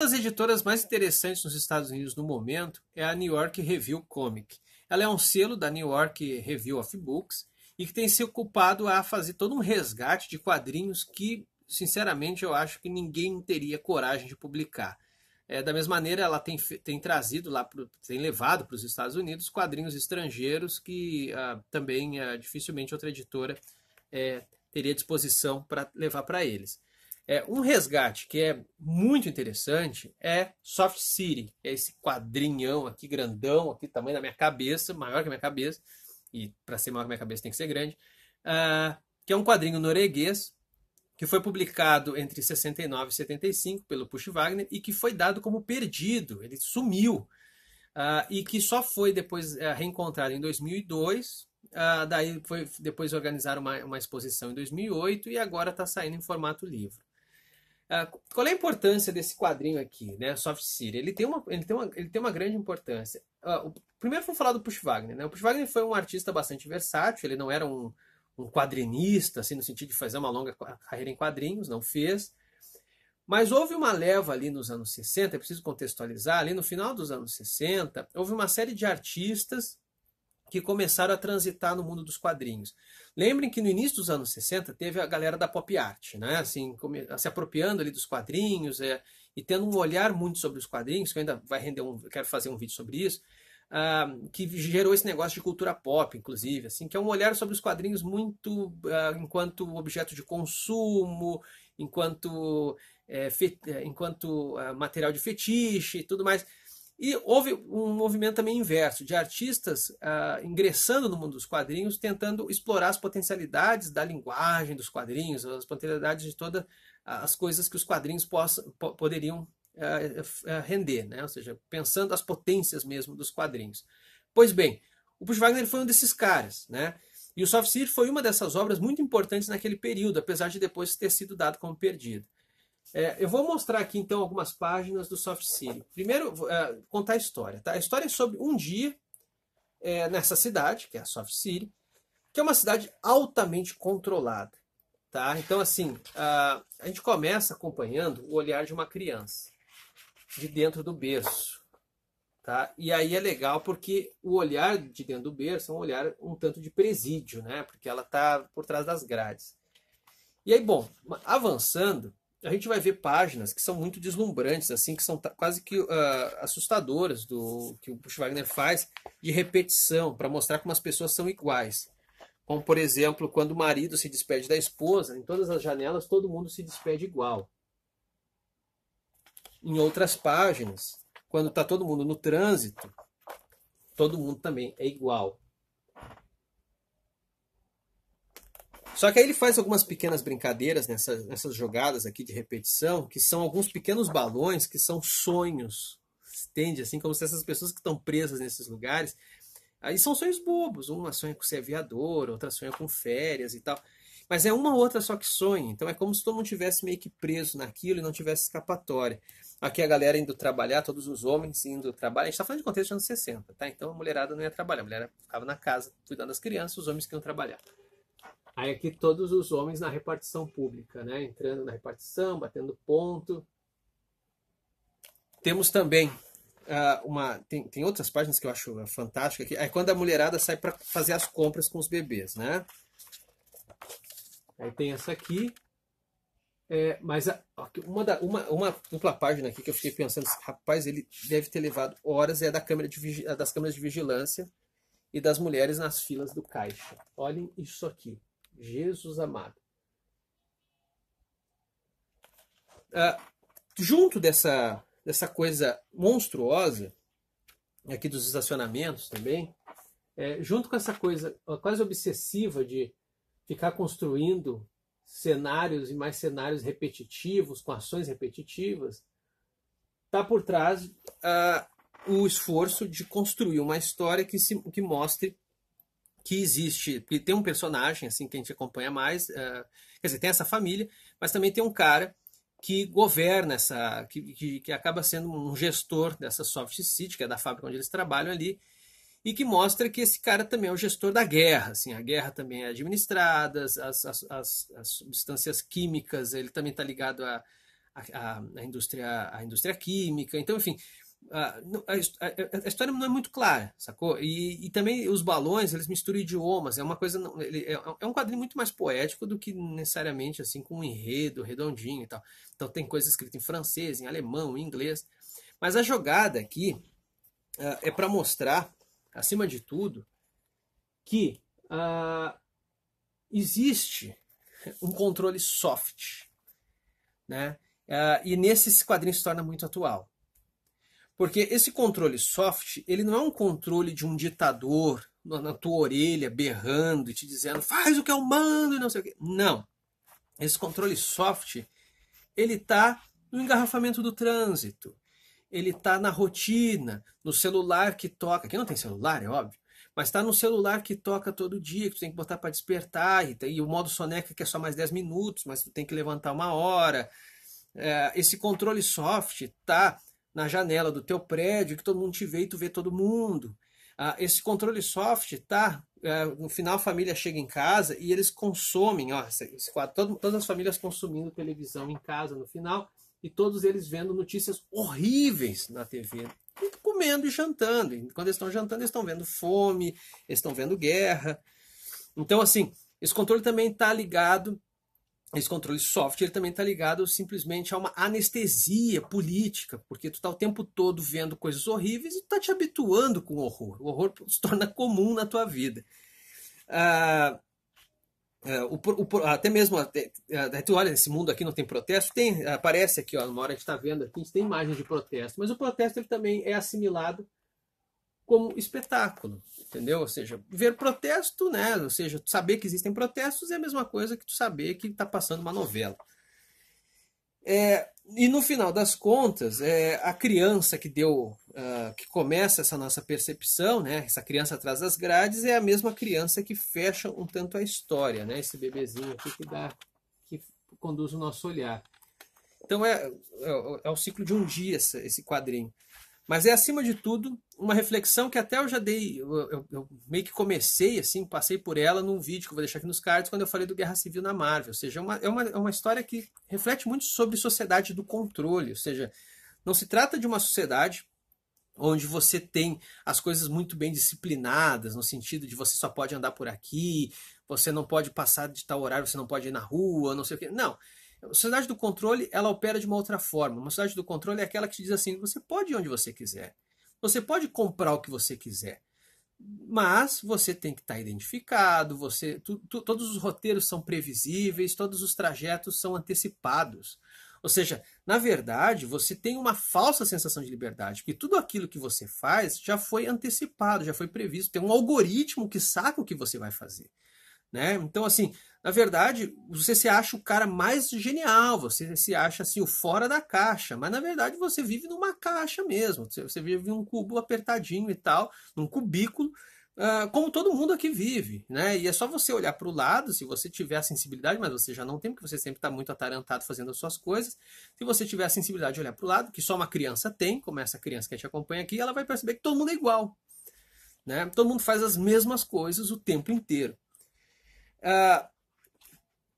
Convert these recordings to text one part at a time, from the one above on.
das editoras mais interessantes nos Estados Unidos no momento é a New York Review Comic. Ela é um selo da New York Review of Books e que tem se ocupado a fazer todo um resgate de quadrinhos que, sinceramente, eu acho que ninguém teria coragem de publicar. É, da mesma maneira, ela tem, tem trazido lá, pro, tem levado para os Estados Unidos quadrinhos estrangeiros que ah, também ah, dificilmente outra editora é, teria disposição para levar para eles. É, um resgate que é muito interessante é Soft City, é esse quadrinhão aqui, grandão, aqui, tamanho da minha cabeça, maior que a minha cabeça, e para ser maior que a minha cabeça tem que ser grande, uh, que é um quadrinho norueguês que foi publicado entre 69 e 75 pelo Push Wagner e que foi dado como perdido, ele sumiu, uh, e que só foi depois uh, reencontrado em 2002 Uh, ah, daí foi, depois organizaram uma, uma, exposição em 2008 e agora está saindo em formato livro. Ah, qual é a importância desse quadrinho aqui, né? Soft City. Ele tem uma, ele tem uma, ele tem uma grande importância. Uh, o, primeiro foi falar do Push Wagner, né? O Push Wagner foi um artista bastante versátil, ele não era um, um quadrinista, assim, no sentido de fazer uma longa carreira em quadrinhos, não fez. Mas houve uma leva ali nos anos 60, é preciso contextualizar, ali no final dos anos 60, houve uma série de artistas que começaram a transitar no mundo dos quadrinhos. Lembrem que no início dos anos 60 teve a galera da pop art, né? Assim, se apropriando ali dos quadrinhos é, e tendo um olhar muito sobre os quadrinhos, que eu ainda vai render um, quero fazer um vídeo sobre isso, uh, que gerou esse negócio de cultura pop, inclusive, assim, que é um olhar sobre os quadrinhos muito uh, enquanto objeto de consumo, enquanto, é, enquanto uh, material de fetiche e tudo mais. E houve um movimento também inverso, de artistas ah, ingressando no mundo dos quadrinhos, tentando explorar as potencialidades da linguagem dos quadrinhos, as potencialidades de todas as coisas que os quadrinhos possa, po poderiam ah, ah, render, né? ou seja, pensando as potências mesmo dos quadrinhos. Pois bem, o puschwagner foi um desses caras, né? E o Soft City foi uma dessas obras muito importantes naquele período, apesar de depois ter sido dado como perdido. É, eu vou mostrar aqui então algumas páginas do Soft City. Primeiro, é, contar a história. Tá? A história é sobre um dia é, nessa cidade, que é a Soft City, que é uma cidade altamente controlada. Tá? Então, assim, a, a gente começa acompanhando o olhar de uma criança de dentro do berço. Tá? E aí é legal porque o olhar de dentro do berço é um olhar um tanto de presídio, né? porque ela está por trás das grades. E aí, bom, avançando, a gente vai ver páginas que são muito deslumbrantes, assim, que são quase que uh, assustadoras do que o Push Wagner faz de repetição para mostrar como as pessoas são iguais. Como, por exemplo, quando o marido se despede da esposa, em todas as janelas todo mundo se despede igual. Em outras páginas, quando está todo mundo no trânsito, todo mundo também é igual. Só que aí ele faz algumas pequenas brincadeiras nessas, nessas jogadas aqui de repetição, que são alguns pequenos balões que são sonhos. Entende? Assim como se essas pessoas que estão presas nesses lugares. Aí são sonhos bobos. Uma sonha com ser aviador, outra sonha com férias e tal. Mas é uma outra só que sonha. Então é como se todo mundo tivesse meio que preso naquilo e não tivesse escapatória. Aqui a galera indo trabalhar, todos os homens indo trabalhar. A gente está falando de contexto dos anos 60, tá? Então a mulherada não ia trabalhar. A mulher ficava na casa cuidando das crianças, os homens que iam trabalhar. Aí aqui todos os homens na repartição pública, né? Entrando na repartição, batendo ponto. Temos também uh, uma. Tem, tem outras páginas que eu acho fantástica aqui. Aí quando a mulherada sai para fazer as compras com os bebês, né? Aí tem essa aqui. É, mas a, uma, da, uma, uma dupla página aqui que eu fiquei pensando, assim, rapaz, ele deve ter levado horas, é da câmera de, das câmeras de vigilância e das mulheres nas filas do caixa. Olhem isso aqui. Jesus amado. Ah, junto dessa, dessa coisa monstruosa, aqui dos estacionamentos também, é, junto com essa coisa quase obsessiva de ficar construindo cenários e mais cenários repetitivos, com ações repetitivas, está por trás ah, o esforço de construir uma história que, se, que mostre que existe, porque tem um personagem assim que a gente acompanha mais, uh, quer dizer, tem essa família, mas também tem um cara que governa essa, que, que, que, acaba sendo um gestor dessa Soft City, que é da fábrica onde eles trabalham ali, e que mostra que esse cara também é o gestor da guerra, assim, a guerra também é administrada, as, as, as, as substâncias químicas, ele também está ligado à, à, à, indústria, à indústria química, então, enfim, ah, a, a, a, história não é muito clara, sacou? E, e, também os balões, eles misturam idiomas, é uma coisa, não, ele, é, é, um quadrinho muito mais poético do que necessariamente assim com um enredo redondinho e tal. Então tem coisa escrita em francês, em alemão, em inglês. Mas a jogada aqui uh, é para mostrar, acima de tudo, que uh, existe um controle soft, né? Uh, e nesse esse quadrinho se torna muito atual. Porque esse controle soft, ele não é um controle de um ditador na tua orelha, berrando e te dizendo faz o que eu mando e não sei o que. Não. Esse controle soft, ele está no engarrafamento do trânsito. Ele está na rotina, no celular que toca. Quem não tem celular, é óbvio. Mas está no celular que toca todo dia, que tu tem que botar para despertar. E, e, o modo soneca que é só mais 10 minutos, mas tu tem que levantar uma hora. É, esse controle soft está na janela do teu prédio, que todo mundo te vê e tu vê todo mundo. Ah, esse controle soft, tá? É, no final a família chega em casa e eles consomem, ó, esse quadro, todo, todas as famílias consumindo televisão em casa no final e todos eles vendo notícias horríveis na TV comendo e jantando. E quando eles estão jantando, eles estão vendo fome, eles estão vendo guerra. Então, assim, esse controle também está ligado esse controle soft ele também está ligado simplesmente a uma anestesia política, porque tu está o tempo todo vendo coisas horríveis e tu está te habituando com o horror. O horror se torna comum na tua vida. Ah, é, o, o, até mesmo, até, é, tu olha, nesse mundo aqui não tem protesto, tem, aparece aqui, ó, na hora a gente está vendo aqui, a gente tem imagens de protesto, mas o protesto ele também é assimilado como espetáculo, entendeu? Ou seja, ver protesto, né? Ou seja, saber que existem protestos é a mesma coisa que tu saber que está passando uma novela. É, e no final das contas, é, a criança que deu, uh, que começa essa nossa percepção, né? Essa criança atrás das grades é a mesma criança que fecha um tanto a história, né? Esse bebezinho aqui que dá, que conduz o nosso olhar. Então é, é, é o ciclo de um dia esse quadrinho. Mas é, acima de tudo, uma reflexão que até eu já dei, eu, eu, eu, meio que comecei, assim, passei por ela num vídeo que eu vou deixar aqui nos cards, quando eu falei do Guerra Civil na Marvel. Ou seja, é uma, é uma, é uma história que reflete muito sobre sociedade do controle. Ou seja, não se trata de uma sociedade onde você tem as coisas muito bem disciplinadas, no sentido de você só pode andar por aqui, você não pode passar de tal horário, você não pode ir na rua, não sei o quê. Não sociedade do controle, ela opera de uma outra forma. Uma sociedade do controle é aquela que te diz assim: você pode ir onde você quiser. Você pode comprar o que você quiser. Mas você tem que estar tá identificado, você tu, tu, todos os roteiros são previsíveis, todos os trajetos são antecipados. Ou seja, na verdade, você tem uma falsa sensação de liberdade, porque tudo aquilo que você faz já foi antecipado, já foi previsto, tem um algoritmo que saca o que você vai fazer né? Então, assim, na verdade, você se acha o cara mais genial, você se acha assim, o fora da caixa, mas na verdade você vive numa caixa mesmo, você vive num cubo apertadinho e tal, num cubículo, uh, como todo mundo aqui vive, né? E é só você olhar para o lado, se você tiver a sensibilidade, mas você já não tem, porque você sempre está muito atarantado fazendo as suas coisas. Se você tiver a sensibilidade de olhar para o lado, que só uma criança tem, como essa criança que te acompanha aqui, ela vai perceber que todo mundo é igual. Né? Todo mundo faz as mesmas coisas o tempo inteiro. Ah,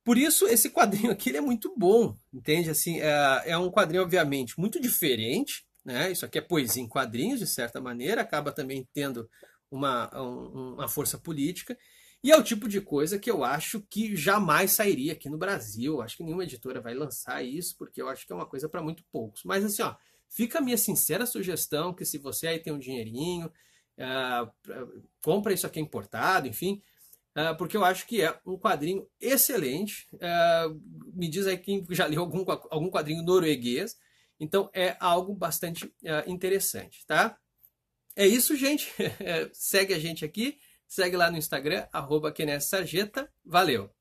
por isso, esse quadrinho aqui é muito bom, entende? Assim, é, é, um quadrinho, obviamente, muito diferente, né? Isso aqui é poesia em quadrinhos, de certa maneira, acaba também tendo uma, um, uma força política. E é o tipo de coisa que eu acho que jamais sairia aqui no Brasil. Acho que nenhuma editora vai lançar isso, porque eu acho que é uma coisa para muito poucos. Mas assim, ó, fica a minha sincera sugestão que se você aí tem um dinheirinho, uh, compra isso aqui importado, enfim, é, porque eu acho que é um quadrinho excelente. É, me diz aí quem já leu algum, algum quadrinho norueguês. Então é algo bastante é, interessante, tá? É isso, gente. segue a gente aqui. Segue lá no Instagram, arroba Sarjeta. Valeu!